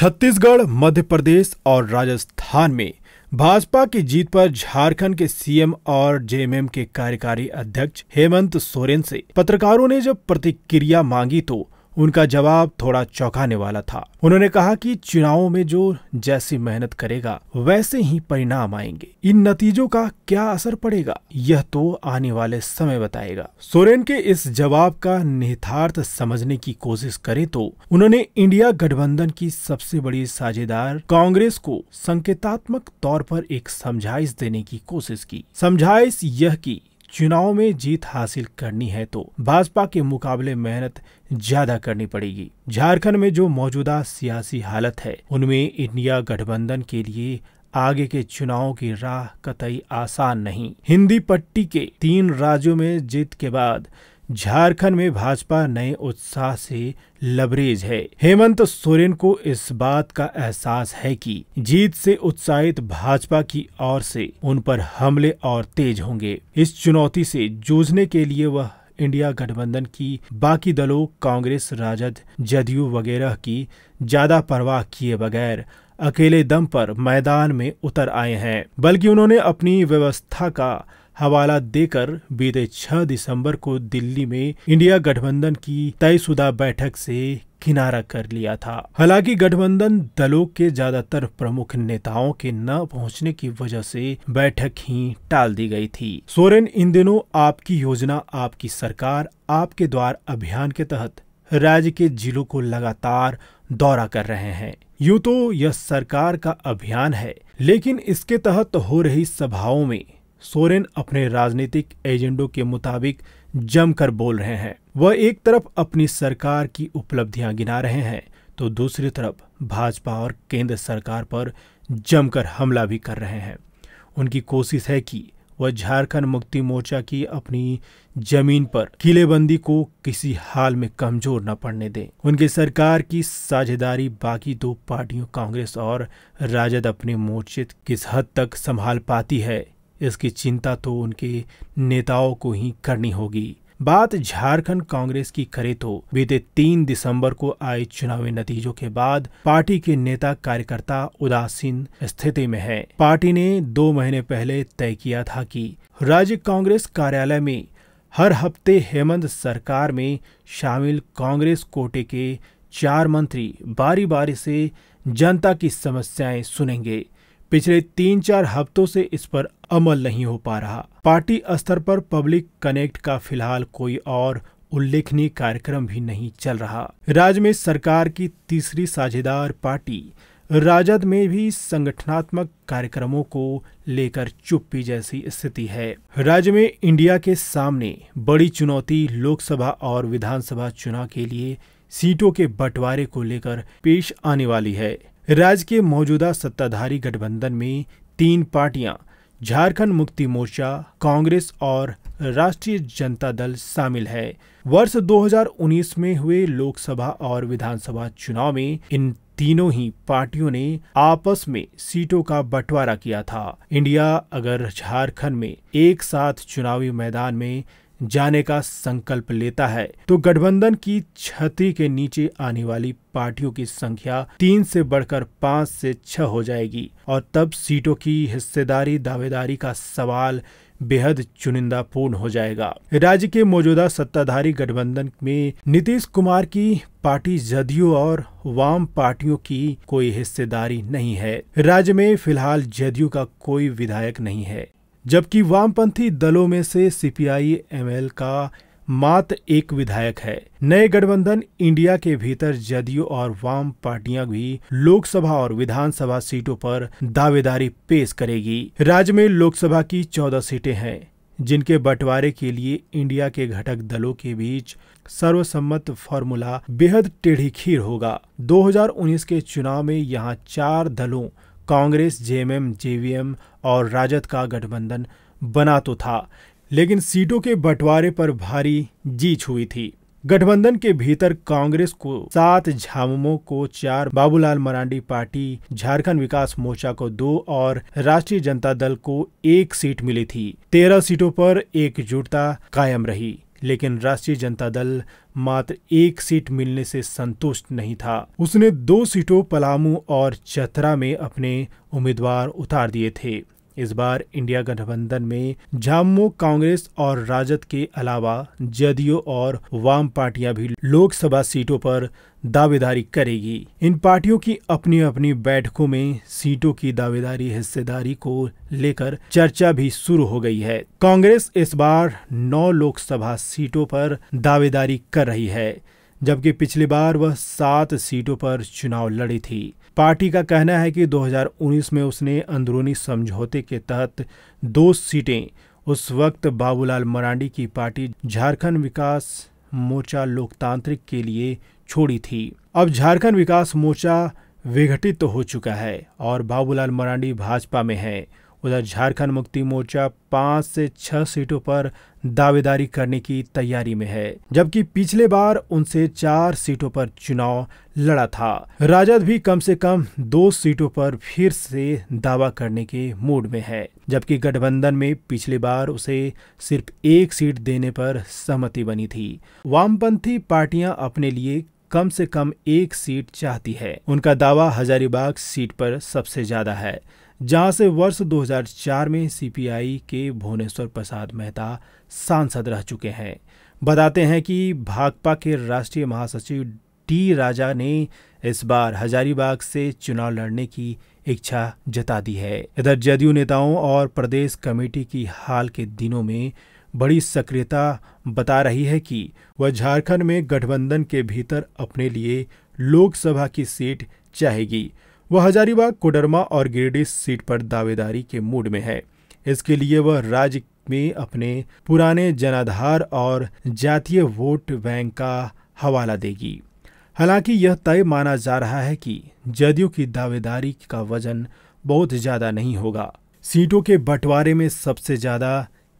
छत्तीसगढ़ मध्य प्रदेश और राजस्थान में भाजपा की जीत पर झारखंड के सीएम और जेएमएम के कार्यकारी अध्यक्ष हेमंत सोरेन से पत्रकारों ने जब प्रतिक्रिया मांगी तो उनका जवाब थोड़ा चौंकाने वाला था उन्होंने कहा कि चुनावों में जो जैसी मेहनत करेगा वैसे ही परिणाम आएंगे इन नतीजों का क्या असर पड़ेगा यह तो आने वाले समय बताएगा सोरेन के इस जवाब का निहितार्थ समझने की कोशिश करे तो उन्होंने इंडिया गठबंधन की सबसे बड़ी साझेदार कांग्रेस को संकेतात्मक तौर पर एक समझाइश देने की कोशिश की समझाइश यह की चुनाव में जीत हासिल करनी है तो भाजपा के मुकाबले मेहनत ज्यादा करनी पड़ेगी झारखंड में जो मौजूदा सियासी हालत है उनमें इंडिया गठबंधन के लिए आगे के चुनाव की राह कतई आसान नहीं हिंदी पट्टी के तीन राज्यों में जीत के बाद झारखंड में भाजपा नए उत्साह से लबरेज है हेमंत सोरेन को इस बात का एहसास है कि जीत से उत्साहित भाजपा की ओर से उन पर हमले और तेज होंगे इस चुनौती से जूझने के लिए वह इंडिया गठबंधन की बाकी दलों कांग्रेस राजद जदयू वगैरह की ज्यादा परवाह किए बगैर अकेले दम पर मैदान में उतर आए हैं बल्कि उन्होंने अपनी व्यवस्था का हवाला देकर बीते 6 दिसंबर को दिल्ली में इंडिया गठबंधन की तयशुदा बैठक से किनारा कर लिया था हालांकि गठबंधन दलों के ज्यादातर प्रमुख नेताओं के न पहुंचने की वजह से बैठक ही टाल दी गई थी सोरेन इन दिनों आपकी योजना आपकी सरकार आपके द्वार अभियान के तहत राज्य के जिलों को लगातार दौरा कर रहे हैं यूं तो यह सरकार का अभियान है लेकिन इसके तहत हो रही सभाओं में सोरेन अपने राजनीतिक एजेंडों के मुताबिक जमकर बोल रहे हैं वह एक तरफ अपनी सरकार की उपलब्धियां गिना रहे हैं तो दूसरी तरफ भाजपा और केंद्र सरकार पर जमकर हमला भी कर रहे हैं उनकी कोशिश है कि वह झारखंड मुक्ति मोर्चा की अपनी जमीन पर किलेबंदी को किसी हाल में कमजोर न पड़ने दें उनकी सरकार की साझेदारी बाकी दो पार्टियों कांग्रेस और राजद अपने मोर्चे किस हद तक संभाल पाती है इसकी चिंता तो उनके नेताओं को ही करनी होगी बात झारखंड कांग्रेस की करे तो बीते तीन दिसंबर को आए चुनावी नतीजों के बाद पार्टी के नेता कार्यकर्ता उदासीन स्थिति में है पार्टी ने दो महीने पहले तय किया था कि राज्य कांग्रेस कार्यालय में हर हफ्ते हेमंत सरकार में शामिल कांग्रेस कोटे के चार मंत्री बारी बारी से जनता की समस्याएं सुनेंगे पिछले तीन चार हफ्तों से इस पर अमल नहीं हो पा रहा पार्टी स्तर पर पब्लिक कनेक्ट का फिलहाल कोई और उल्लेखनीय कार्यक्रम भी नहीं चल रहा राज्य में सरकार की तीसरी साझेदार पार्टी राजद में भी संगठनात्मक कार्यक्रमों को लेकर चुप्पी जैसी स्थिति है राज्य में इंडिया के सामने बड़ी चुनौती लोकसभा और विधानसभा चुनाव के लिए सीटों के बंटवारे को लेकर पेश आने वाली है राज्य के मौजूदा सत्ताधारी गठबंधन में तीन पार्टियां झारखंड मुक्ति मोर्चा कांग्रेस और राष्ट्रीय जनता दल शामिल है वर्ष 2019 में हुए लोकसभा और विधानसभा चुनाव में इन तीनों ही पार्टियों ने आपस में सीटों का बंटवारा किया था इंडिया अगर झारखंड में एक साथ चुनावी मैदान में जाने का संकल्प लेता है तो गठबंधन की छतरी के नीचे आने वाली पार्टियों की संख्या तीन से बढ़कर पांच से छह हो जाएगी और तब सीटों की हिस्सेदारी दावेदारी का सवाल बेहद चुनिंदा पूर्ण हो जाएगा राज्य के मौजूदा सत्ताधारी गठबंधन में नीतीश कुमार की पार्टी जदयू और वाम पार्टियों की कोई हिस्सेदारी नहीं है राज्य में फिलहाल जदयू का कोई विधायक नहीं है जबकि वामपंथी दलों में से सीपीआई एमएल का मात्र एक विधायक है नए गठबंधन इंडिया के भीतर जदयू और वाम पार्टियां भी लोकसभा और विधानसभा सीटों पर दावेदारी पेश करेगी राज्य में लोकसभा की चौदह सीटें हैं जिनके बंटवारे के लिए इंडिया के घटक दलों के बीच सर्वसम्मत फॉर्मूला बेहद टेढ़ी खीर होगा 2019 के चुनाव में यहां चार दलों कांग्रेस जेएमएम जेवीएम और राजद का गठबंधन बना तो था लेकिन सीटों के बंटवारे पर भारी जीत हुई थी गठबंधन के भीतर कांग्रेस को सात झामुमो को चार बाबूलाल मरांडी पार्टी झारखंड विकास मोर्चा को दो और राष्ट्रीय जनता दल को एक सीट मिली थी तेरह सीटों पर एकजुटता कायम रही लेकिन राष्ट्रीय जनता दल मात्र एक सीट मिलने से संतुष्ट नहीं था उसने दो सीटों पलामू और चतरा में अपने उम्मीदवार उतार दिए थे इस बार इंडिया गठबंधन में जम्मू कांग्रेस और राजद के अलावा जदयू और वाम पार्टियां भी लोकसभा सीटों पर दावेदारी करेगी इन पार्टियों की अपनी अपनी बैठकों में सीटों की दावेदारी हिस्सेदारी को लेकर चर्चा भी शुरू हो गई है कांग्रेस इस बार नौ लोकसभा सीटों पर दावेदारी कर रही है जबकि पिछली बार वह सात सीटों पर चुनाव लड़ी थी पार्टी का कहना है कि 2019 में उसने अंदरूनी समझौते के तहत दो सीटें उस वक्त बाबूलाल मरांडी की पार्टी झारखंड विकास मोर्चा लोकतांत्रिक के लिए छोड़ी थी अब झारखंड विकास मोर्चा विघटित तो हो चुका है और बाबूलाल मरांडी भाजपा में हैं उधर झारखंड मुक्ति मोर्चा पाँच से छह सीटों पर दावेदारी करने की तैयारी में है जबकि पिछले बार उनसे चार सीटों पर चुनाव लड़ा था राजद भी कम से कम दो सीटों पर फिर से दावा करने के मूड में है जबकि गठबंधन में पिछले बार उसे सिर्फ एक सीट देने पर सहमति बनी थी वामपंथी पार्टियां अपने लिए कम से कम एक सीट चाहती है उनका दावा हजारीबाग सीट पर सबसे ज्यादा है जहां से वर्ष 2004 में सीपीआई के भुवनेश्वर प्रसाद मेहता सांसद रह चुके हैं बताते हैं कि भाकपा के राष्ट्रीय महासचिव डी राजा ने इस बार हजारीबाग से चुनाव लड़ने की इच्छा जता दी है इधर जदयू नेताओं और प्रदेश कमेटी की हाल के दिनों में बड़ी सक्रियता बता रही है कि वह झारखंड में गठबंधन के भीतर अपने लिए लोकसभा की सीट चाहेगी वह हजारीबाग कोडरमा और गिरडीह सीट पर दावेदारी के मूड में है इसके लिए वह राज्य में अपने पुराने जनाधार और जातीय वोट बैंक का हवाला देगी हालांकि यह तय माना जा रहा है कि जदयू की दावेदारी का वजन बहुत ज्यादा नहीं होगा सीटों के बंटवारे में सबसे ज्यादा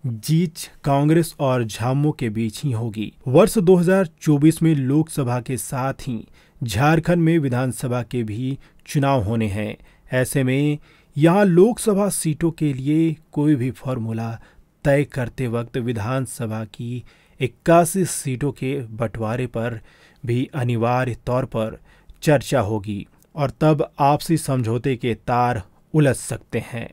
जीत कांग्रेस और झामो के बीच ही होगी वर्ष 2024 में लोकसभा के साथ ही झारखंड में विधानसभा के भी चुनाव होने हैं ऐसे में यहाँ लोकसभा सीटों के लिए कोई भी फॉर्मूला तय करते वक्त विधानसभा की इक्यासी सीटों के बंटवारे पर भी अनिवार्य तौर पर चर्चा होगी और तब आपसी समझौते के तार उलझ सकते हैं